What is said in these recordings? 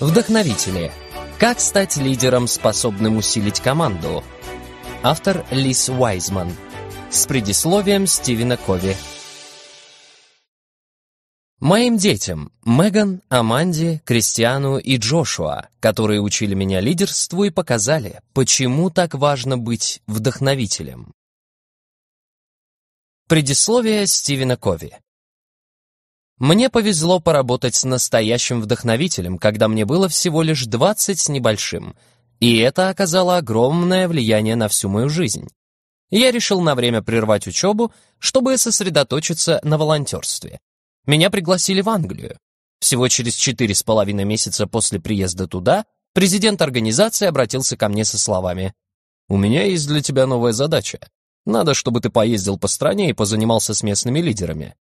Вдохновители. Как стать лидером, способным усилить команду? Автор Лис Уайзман. С предисловием Стивена Кови. Моим детям, Меган, Аманде, Кристиану и Джошуа, которые учили меня лидерству и показали, почему так важно быть вдохновителем. Предисловие Стивена Кови. Мне повезло поработать с настоящим вдохновителем, когда мне было всего лишь 20 с небольшим, и это оказало огромное влияние на всю мою жизнь. Я решил на время прервать учебу, чтобы сосредоточиться на волонтерстве. Меня пригласили в Англию. Всего через 4,5 месяца после приезда туда президент организации обратился ко мне со словами «У меня есть для тебя новая задача. Надо, чтобы ты поездил по стране и позанимался с местными лидерами.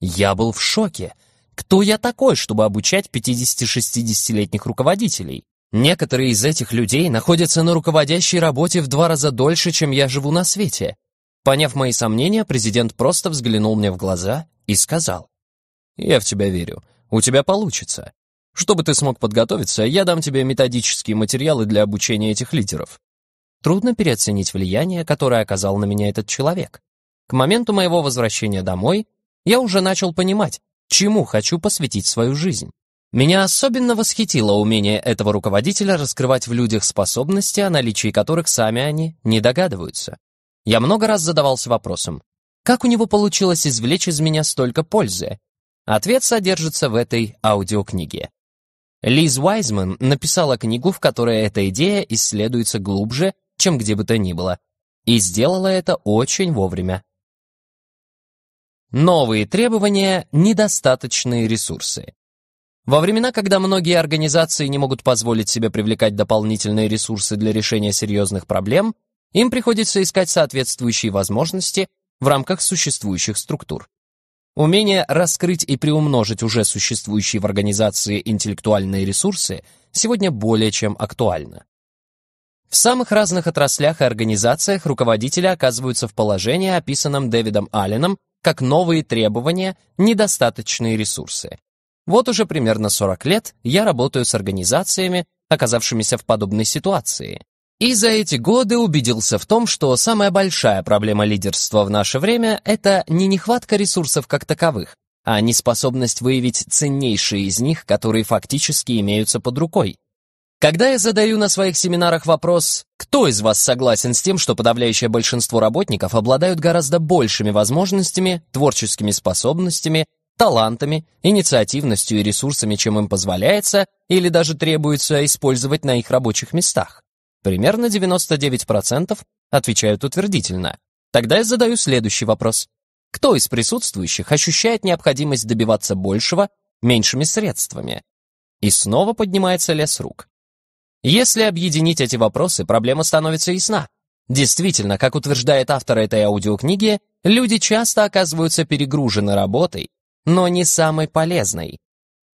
Я был в шоке. Кто я такой, чтобы обучать 50-60-летних руководителей? Некоторые из этих людей находятся на руководящей работе в два раза дольше, чем я живу на свете. Поняв мои сомнения, президент просто взглянул мне в глаза и сказал. «Я в тебя верю. У тебя получится. Чтобы ты смог подготовиться, я дам тебе методические материалы для обучения этих лидеров». Трудно переоценить влияние, которое оказал на меня этот человек. К моменту моего возвращения домой я уже начал понимать, чему хочу посвятить свою жизнь. Меня особенно восхитило умение этого руководителя раскрывать в людях способности, о наличии которых сами они не догадываются. Я много раз задавался вопросом, как у него получилось извлечь из меня столько пользы? Ответ содержится в этой аудиокниге. Лиз Уайзман написала книгу, в которой эта идея исследуется глубже, чем где бы то ни было, и сделала это очень вовремя. Новые требования – недостаточные ресурсы. Во времена, когда многие организации не могут позволить себе привлекать дополнительные ресурсы для решения серьезных проблем, им приходится искать соответствующие возможности в рамках существующих структур. Умение раскрыть и приумножить уже существующие в организации интеллектуальные ресурсы сегодня более чем актуально. В самых разных отраслях и организациях руководители оказываются в положении, описанном Дэвидом Алленом как новые требования, недостаточные ресурсы. Вот уже примерно 40 лет я работаю с организациями, оказавшимися в подобной ситуации. И за эти годы убедился в том, что самая большая проблема лидерства в наше время – это не нехватка ресурсов как таковых, а неспособность выявить ценнейшие из них, которые фактически имеются под рукой, когда я задаю на своих семинарах вопрос, кто из вас согласен с тем, что подавляющее большинство работников обладают гораздо большими возможностями, творческими способностями, талантами, инициативностью и ресурсами, чем им позволяется или даже требуется использовать на их рабочих местах? Примерно 99% отвечают утвердительно. Тогда я задаю следующий вопрос. Кто из присутствующих ощущает необходимость добиваться большего меньшими средствами? И снова поднимается лес рук. Если объединить эти вопросы, проблема становится ясна. Действительно, как утверждает автор этой аудиокниги, люди часто оказываются перегружены работой, но не самой полезной.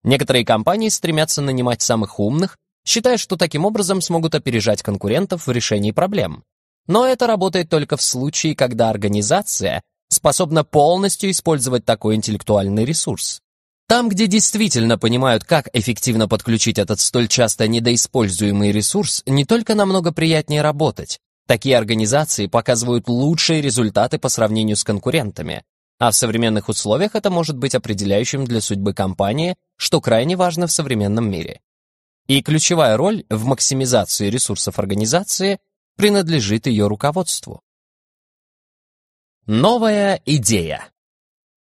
Некоторые компании стремятся нанимать самых умных, считая, что таким образом смогут опережать конкурентов в решении проблем. Но это работает только в случае, когда организация способна полностью использовать такой интеллектуальный ресурс. Там, где действительно понимают, как эффективно подключить этот столь часто недоиспользуемый ресурс, не только намного приятнее работать. Такие организации показывают лучшие результаты по сравнению с конкурентами. А в современных условиях это может быть определяющим для судьбы компании, что крайне важно в современном мире. И ключевая роль в максимизации ресурсов организации принадлежит ее руководству. Новая идея.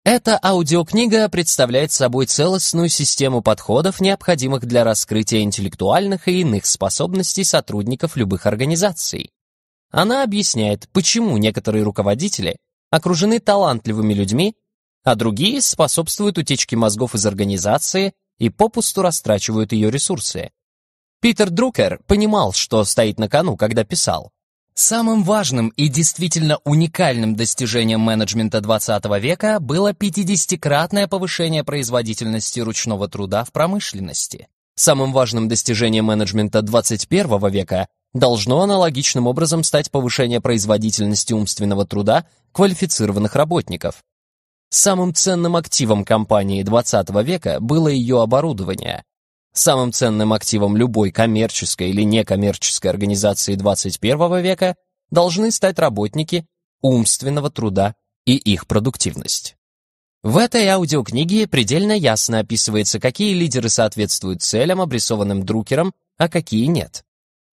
Эта аудиокнига представляет собой целостную систему подходов, необходимых для раскрытия интеллектуальных и иных способностей сотрудников любых организаций. Она объясняет, почему некоторые руководители окружены талантливыми людьми, а другие способствуют утечке мозгов из организации и попусту растрачивают ее ресурсы. Питер Друкер понимал, что стоит на кону, когда писал. Самым важным и действительно уникальным достижением менеджмента 20 века было 50-кратное повышение производительности ручного труда в промышленности. Самым важным достижением менеджмента 21 века должно аналогичным образом стать повышение производительности умственного труда квалифицированных работников. Самым ценным активом компании 20 века было ее оборудование, Самым ценным активом любой коммерческой или некоммерческой организации 21 века должны стать работники умственного труда и их продуктивность. В этой аудиокниге предельно ясно описывается, какие лидеры соответствуют целям, обрисованным Друкером, а какие нет.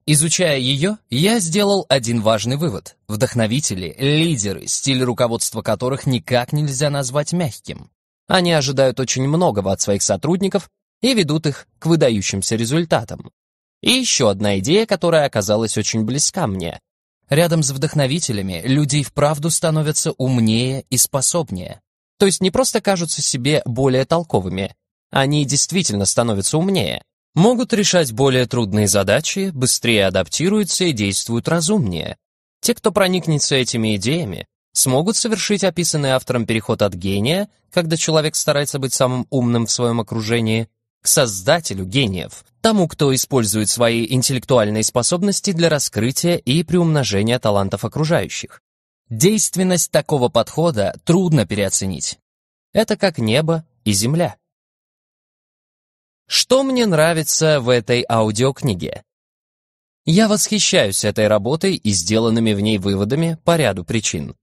Изучая ее, я сделал один важный вывод. Вдохновители, лидеры, стиль руководства которых никак нельзя назвать мягким. Они ожидают очень многого от своих сотрудников и ведут их к выдающимся результатам. И еще одна идея, которая оказалась очень близка мне. Рядом с вдохновителями людей вправду становятся умнее и способнее. То есть не просто кажутся себе более толковыми, они действительно становятся умнее, могут решать более трудные задачи, быстрее адаптируются и действуют разумнее. Те, кто проникнется этими идеями, смогут совершить описанный автором переход от гения, когда человек старается быть самым умным в своем окружении, к создателю гениев, тому, кто использует свои интеллектуальные способности для раскрытия и приумножения талантов окружающих. Действенность такого подхода трудно переоценить. Это как небо и земля. Что мне нравится в этой аудиокниге? Я восхищаюсь этой работой и сделанными в ней выводами по ряду причин.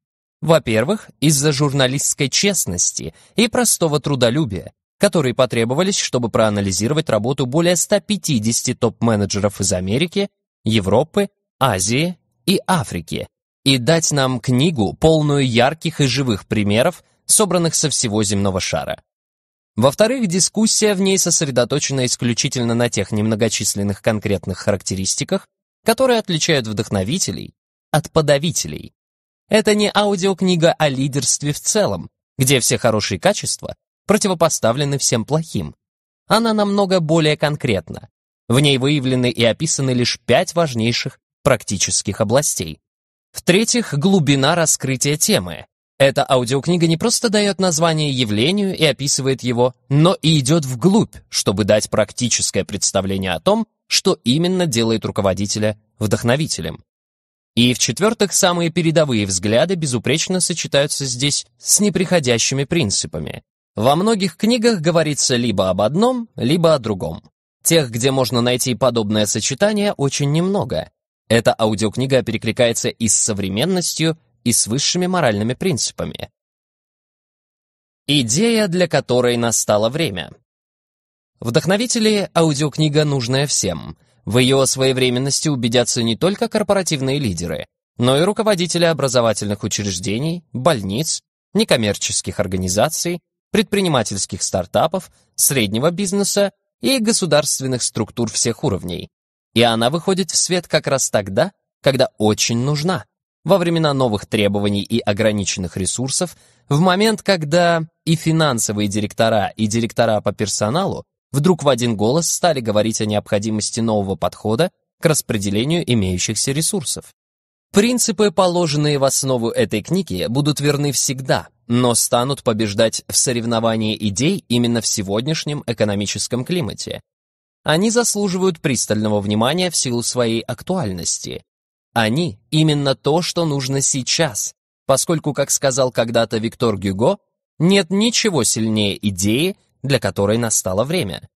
Во-первых, из-за журналистской честности и простого трудолюбия, которые потребовались, чтобы проанализировать работу более 150 топ-менеджеров из Америки, Европы, Азии и Африки и дать нам книгу, полную ярких и живых примеров, собранных со всего земного шара. Во-вторых, дискуссия в ней сосредоточена исключительно на тех немногочисленных конкретных характеристиках, которые отличают вдохновителей от подавителей. Это не аудиокнига о лидерстве в целом, где все хорошие качества противопоставлены всем плохим. Она намного более конкретна. В ней выявлены и описаны лишь пять важнейших практических областей. В-третьих, глубина раскрытия темы. Эта аудиокнига не просто дает название явлению и описывает его, но и идет вглубь, чтобы дать практическое представление о том, что именно делает руководителя вдохновителем. И в-четвертых, самые передовые взгляды безупречно сочетаются здесь с неприходящими принципами. Во многих книгах говорится либо об одном, либо о другом. Тех, где можно найти подобное сочетание, очень немного. Эта аудиокнига перекликается и с современностью, и с высшими моральными принципами. Идея, для которой настало время. Вдохновители — аудиокнига, нужная всем. В ее своевременности убедятся не только корпоративные лидеры, но и руководители образовательных учреждений, больниц, некоммерческих организаций, предпринимательских стартапов, среднего бизнеса и государственных структур всех уровней. И она выходит в свет как раз тогда, когда очень нужна, во времена новых требований и ограниченных ресурсов, в момент, когда и финансовые директора, и директора по персоналу вдруг в один голос стали говорить о необходимости нового подхода к распределению имеющихся ресурсов. Принципы, положенные в основу этой книги, будут верны всегда, но станут побеждать в соревновании идей именно в сегодняшнем экономическом климате. Они заслуживают пристального внимания в силу своей актуальности. Они – именно то, что нужно сейчас, поскольку, как сказал когда-то Виктор Гюго, нет ничего сильнее идеи, для которой настало время.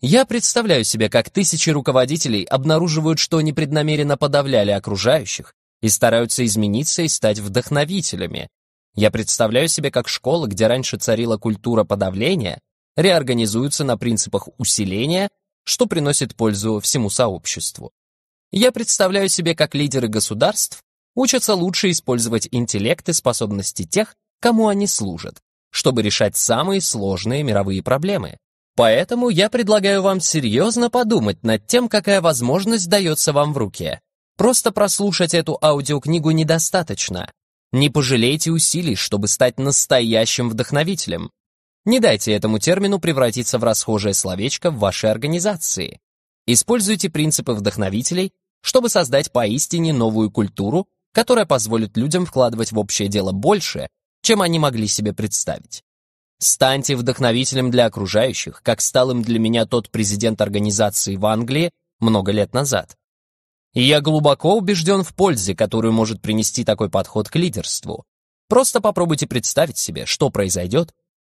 Я представляю себе, как тысячи руководителей обнаруживают, что непреднамеренно подавляли окружающих и стараются измениться и стать вдохновителями, я представляю себе, как школы, где раньше царила культура подавления, реорганизуются на принципах усиления, что приносит пользу всему сообществу. Я представляю себе, как лидеры государств учатся лучше использовать интеллект и способности тех, кому они служат, чтобы решать самые сложные мировые проблемы. Поэтому я предлагаю вам серьезно подумать над тем, какая возможность дается вам в руке. Просто прослушать эту аудиокнигу недостаточно. Не пожалейте усилий, чтобы стать настоящим вдохновителем. Не дайте этому термину превратиться в расхожее словечко в вашей организации. Используйте принципы вдохновителей, чтобы создать поистине новую культуру, которая позволит людям вкладывать в общее дело больше, чем они могли себе представить. Станьте вдохновителем для окружающих, как стал им для меня тот президент организации в Англии много лет назад. И я глубоко убежден в пользе, которую может принести такой подход к лидерству. Просто попробуйте представить себе, что произойдет,